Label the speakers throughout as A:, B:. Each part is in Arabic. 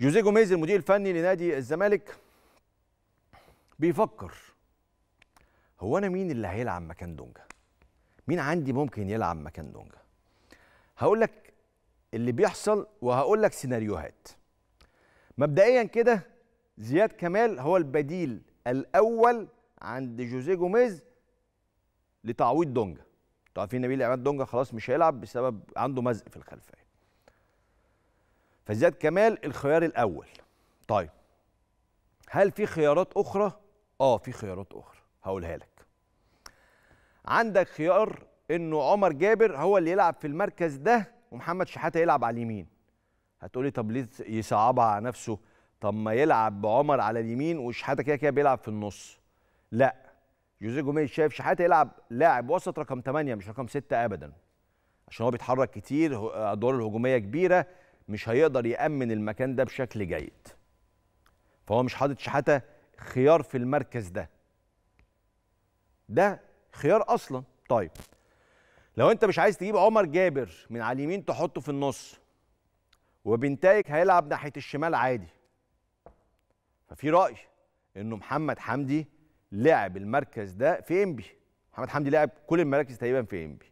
A: جوزيه جوميز المدير الفني لنادي الزمالك بيفكر هو انا مين اللي هيلعب مكان دونجا مين عندي ممكن يلعب مكان دونجا هقول لك اللي بيحصل وهقول لك سيناريوهات مبدئيا كده زياد كمال هو البديل الاول عند جوزيه جوميز لتعويض دونجا انتوا عارفين نبيل عماد دونجا خلاص مش هيلعب بسبب عنده مزق في الخلفيه فزياد كمال الخيار الاول طيب هل في خيارات اخرى اه في خيارات اخرى هقولها لك عندك خيار انه عمر جابر هو اللي يلعب في المركز ده ومحمد شحاته يلعب على اليمين هتقولي طب ليه يصعبها على نفسه طب ما يلعب بعمر على اليمين وشحاته كده كده بيلعب في النص لا جوزيه جوميز شايف شحاته يلعب لاعب وسط رقم 8 مش رقم 6 ابدا عشان هو بيتحرك كتير ادواره الهجوميه كبيره مش هيقدر يامن المكان ده بشكل جيد فهو مش حاطط شحاته خيار في المركز ده ده خيار اصلا طيب لو انت مش عايز تجيب عمر جابر من على اليمين تحطه في النص وبنتايك هيلعب ناحيه الشمال عادي ففي راي انه محمد حمدي لعب المركز ده في انبي محمد حمدي لعب كل المراكز تقريبا في انبي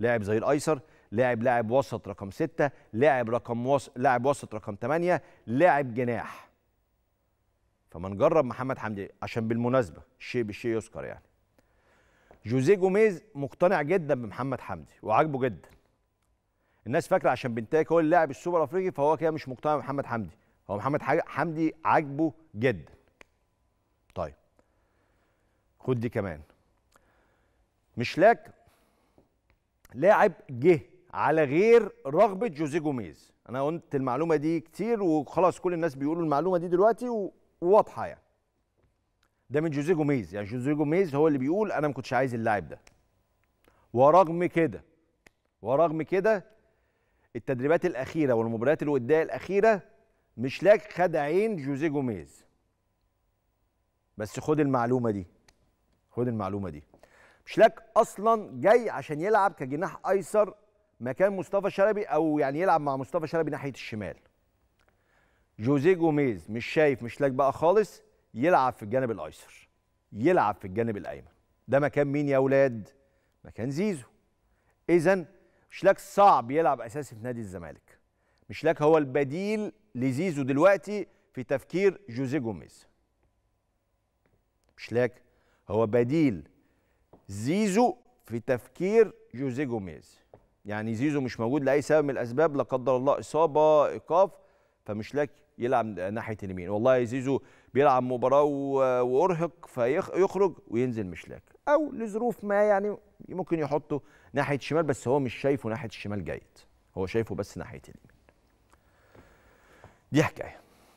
A: لعب ظهير ايسر لاعب لاعب وسط رقم ستة لاعب رقم وسط لاعب وسط رقم ثمانية لاعب جناح فما نجرب محمد حمدي عشان بالمناسبه الشيء بالشيء يذكر يعني جوزيه جوميز مقتنع جدا بمحمد حمدي وعاجبه جدا الناس فاكره عشان بنتاك هو اللاعب السوبر افريقي فهو كده مش مقتنع بمحمد حمدي هو محمد حمدي عاجبه جدا طيب خد دي كمان مشلاك لاعب جه على غير رغبه جوزيه جوميز انا قلت المعلومه دي كتير وخلاص كل الناس بيقولوا المعلومه دي دلوقتي وواضحه يعني ده من جوزيه جوميز يعني جوزيه جوميز هو اللي بيقول انا ما كنتش عايز اللاعب ده ورغم كده ورغم كده التدريبات الاخيره والمباريات الوديه الاخيره مش لاك خد عين جوزيه جوميز بس خد المعلومه دي خد المعلومه دي مش لاك اصلا جاي عشان يلعب كجناح ايسر مكان مصطفى شلبي او يعني يلعب مع مصطفى شلبي ناحيه الشمال جوزيه جوميز مش شايف مش لاج بقى خالص يلعب في الجانب الايسر يلعب في الجانب الايمن ده مكان مين يا اولاد مكان زيزو اذا مشلاك صعب يلعب اساسي في نادي الزمالك مشلاك هو البديل لزيزو دلوقتي في تفكير جوزيه جوميز مشلاك هو بديل زيزو في تفكير جوزيه جوميز يعني زيزو مش موجود لاي سبب من الاسباب لا قدر الله اصابه ايقاف فمش لك يلعب ناحيه اليمين والله زيزو بيلعب مباراه وارهق فيخرج وينزل مشلاك او لظروف ما يعني ممكن يحطه ناحيه الشمال بس هو مش شايفه ناحيه الشمال جيد هو شايفه بس ناحيه اليمين دي حكايه